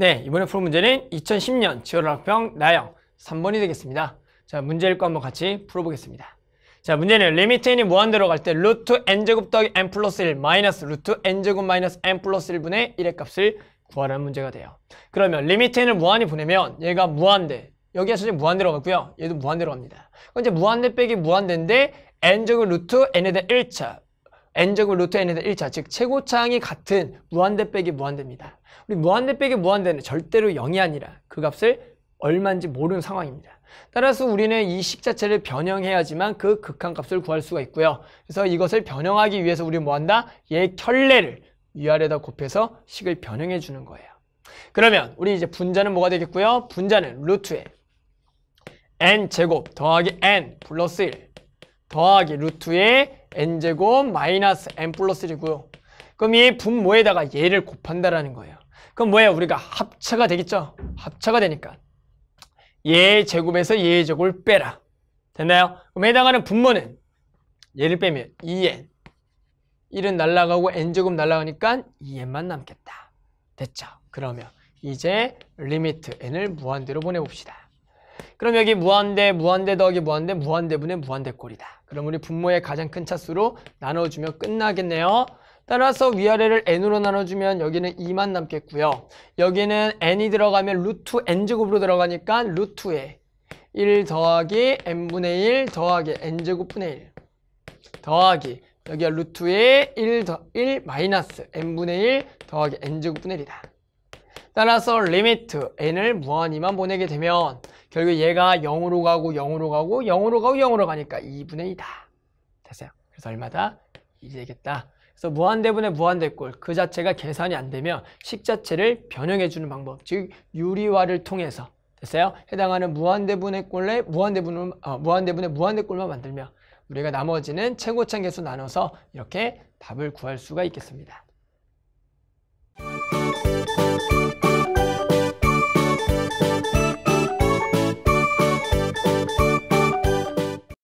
네, 이번에 풀 문제는 2010년 지열학평 나영 3번이 되겠습니다. 자, 문제 읽고 한번 같이 풀어보겠습니다. 자, 문제는 리미트 n이 무한대로 갈 때 루트 n제곱 더하기 n 플러스 1 마이너스 루트 n제곱 마이너스 n 플러스 1분의 1의 값을 구하라는 문제가 돼요. 그러면 리미트 n을 무한히 보내면 얘가 무한대, 여기가 사실 무한대로 갔고요. 얘도 무한대로 갑니다. 이제 무한대 빼기 무한대인데 n제곱 루트 n에 대한 1차 n제곱 루트 n에 대 1차 즉 최고차항이 같은 무한대 빼기 무한대입니다. 우리 무한대 빼기 무한대는 절대로 0이 아니라 그 값을 얼마인지 모르는 상황입니다. 따라서 우리는 이 식 자체를 변형해야지만 그 극한값을 구할 수가 있고요. 그래서 이것을 변형하기 위해서 우리 뭐한다? 얘 켤레를 위아래다 곱해서 식을 변형해 주는 거예요. 그러면 우리 이제 분자는 뭐가 되겠고요? 분자는 루트에 n제곱 더하기 n 플러스 1 더하기 루트의 n제곱 마이너스 n 플러스 1이고요. 그럼 이 분모에다가 얘를 곱한다라는 거예요. 그럼 뭐예요? 우리가 합체가 되겠죠? 합체가 되니까 얘 제곱에서 얘 제곱을 빼라. 됐나요? 그럼 해당하는 분모는 얘를 빼면 2n e 1은 날라가고 n제곱 날라가니까 2n만 e 남겠다. 됐죠? 그러면 이제 리미트 n을 무한대로 보내봅시다. 그럼 여기 무한대, 무한대 더하기 무한대, 무한대분의 무한대꼴이다. 그럼 우리 분모의 가장 큰 차수로 나눠주면 끝나겠네요. 따라서 위아래를 n으로 나눠주면 여기는 2만 남겠고요. 여기는 n이 들어가면 루트 n제곱으로 들어가니까 루트에 1 더하기 n분의 1 더하기 n제곱분의 1 더하기 여기가 루트에 1더1 마이너스 n분의 1 더하기 n제곱분의 1이다. 따라서 리미트 n을 무한히만 보내게 되면 결국 얘가 0으로 가고 0으로 가고 0으로 가고 0으로 가니까 2분의 2다. 됐어요. 그래서 얼마다? 2 되겠다. 그래서 무한대분의 무한대꼴 그 자체가 계산이 안 되면 식 자체를 변형해주는 방법 즉 유리화를 통해서 됐어요? 해당하는 무한대분의 꼴의 무한대분, 어, 무한대분의 무한대꼴만 만들면 우리가 나머지는 최고창계수 나눠서 이렇게 답을 구할 수가 있겠습니다.